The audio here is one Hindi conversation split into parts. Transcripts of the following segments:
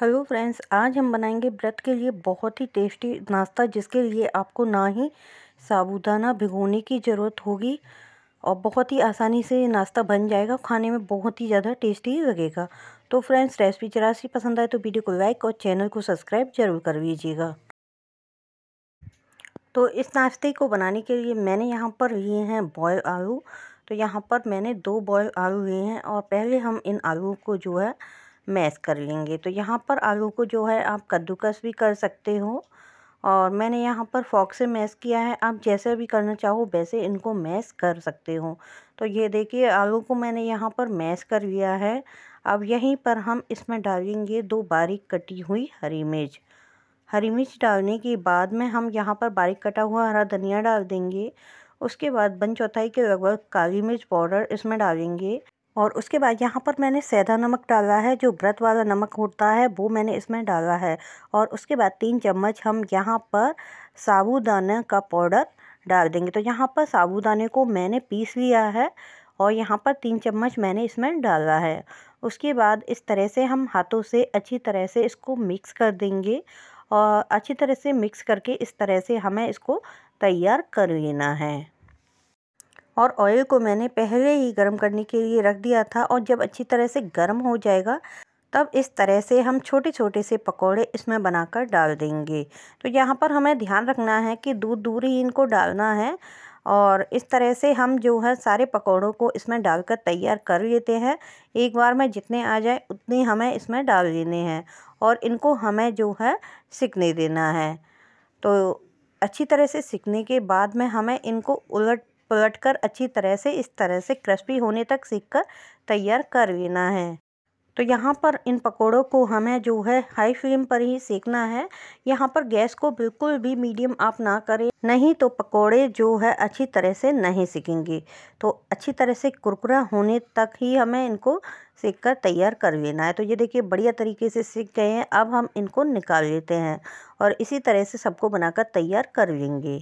हेलो फ्रेंड्स आज हम बनाएंगे व्रत के लिए बहुत ही टेस्टी नाश्ता जिसके लिए आपको ना ही साबुदाना भिगोने की ज़रूरत होगी और बहुत ही आसानी से ये नाश्ता बन जाएगा खाने में बहुत ही ज़्यादा टेस्टी लगेगा तो फ्रेंड्स रेसिपी जरा पसंद आए तो वीडियो को लाइक और चैनल को सब्सक्राइब जरूर कर लीजिएगा तो इस नाश्ते को बनाने के लिए मैंने यहाँ पर लिए हैं बॉयल आलू तो यहाँ पर मैंने दो बॉयल आलू लिए हैं और पहले हम इन आलू को जो है मैश कर लेंगे तो यहाँ पर आलू को जो है आप कद्दूकस भी कर सकते हो और मैंने यहाँ पर फॉक से मैश किया है आप जैसे भी करना चाहो वैसे इनको मैश कर सकते हो तो ये देखिए आलू को मैंने यहाँ पर मैश कर लिया है अब यहीं पर हम इसमें डालेंगे दो बारीक कटी हुई हरी मिर्च हरी मिर्च डालने के बाद में हम यहाँ पर बारीक कटा हुआ हरा धनिया डाल देंगे उसके बाद बन चौथाई के लगभग काली मिर्च पाउडर इसमें डालेंगे और उसके बाद यहाँ पर मैंने सैदा नमक डाला है जो व्रत वाला नमक होता है वो मैंने इसमें डाला है और उसके बाद तीन चम्मच हम यहाँ पर साबुदाना का पाउडर डाल देंगे तो यहाँ पर साबुदाने को मैंने पीस लिया है और यहाँ पर तीन चम्मच मैंने इसमें डाला है उसके बाद इस तरह से हम हाथों से अच्छी तरह से इसको मिक्स कर देंगे और अच्छी तरह से मिक्स करके इस तरह से हमें इसको तैयार कर लेना है और ऑयल को मैंने पहले ही गर्म करने के लिए रख दिया था और जब अच्छी तरह से गर्म हो जाएगा तब इस तरह से हम छोटे छोटे से पकोड़े इसमें बनाकर डाल देंगे तो यहाँ पर हमें ध्यान रखना है कि दूध दूर ही इनको डालना है और इस तरह से हम जो है सारे पकौड़ों को इसमें डालकर तैयार कर लेते हैं एक बार में जितने आ जाए उतने हमें इसमें डाल देने हैं और इनको हमें जो है सिकने देना है तो अच्छी तरह से सिकने के बाद में हमें इनको उलट पलट कर अच्छी तरह से इस तरह से क्रिस्पी होने तक सीख कर तैयार कर लेना है तो यहाँ पर इन पकोड़ों को हमें जो है हाई फ्लेम पर ही सेकना है यहाँ पर गैस को बिल्कुल भी मीडियम आप ना करें नहीं तो पकोड़े जो है अच्छी तरह से नहीं सिकेंगे तो अच्छी तरह से कुरकुरा होने तक ही हमें इनको सेक कर तैयार कर लेना है तो ये देखिए बढ़िया तरीके से सीख गए हैं अब हम इनको निकाल लेते हैं और इसी तरह से सबको बनाकर तैयार कर लेंगे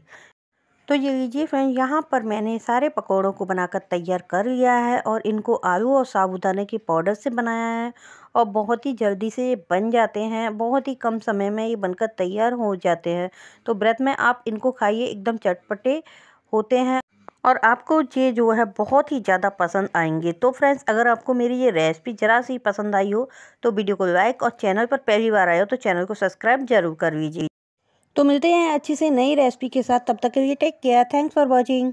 तो ये लीजिए फ्रेंड यहाँ पर मैंने सारे पकौड़ों को बनाकर तैयार कर लिया है और इनको आलू और साबुदाने के पाउडर से बनाया है और बहुत ही जल्दी से ये बन जाते हैं बहुत ही कम समय में ये बनकर तैयार हो जाते हैं तो व्रत में आप इनको खाइए एकदम चटपटे होते हैं और आपको ये जो है बहुत ही ज़्यादा पसंद आएंगे तो फ्रेंड्स अगर आपको मेरी ये रेसिपी ज़रा सी पसंद आई हो तो वीडियो को लाइक और चैनल पर पहली बार आए हो तो चैनल को सब्सक्राइब जरूर कर लीजिए तो मिलते हैं अच्छी से नई रेसिपी के साथ तब तक के लिए take care thanks for watching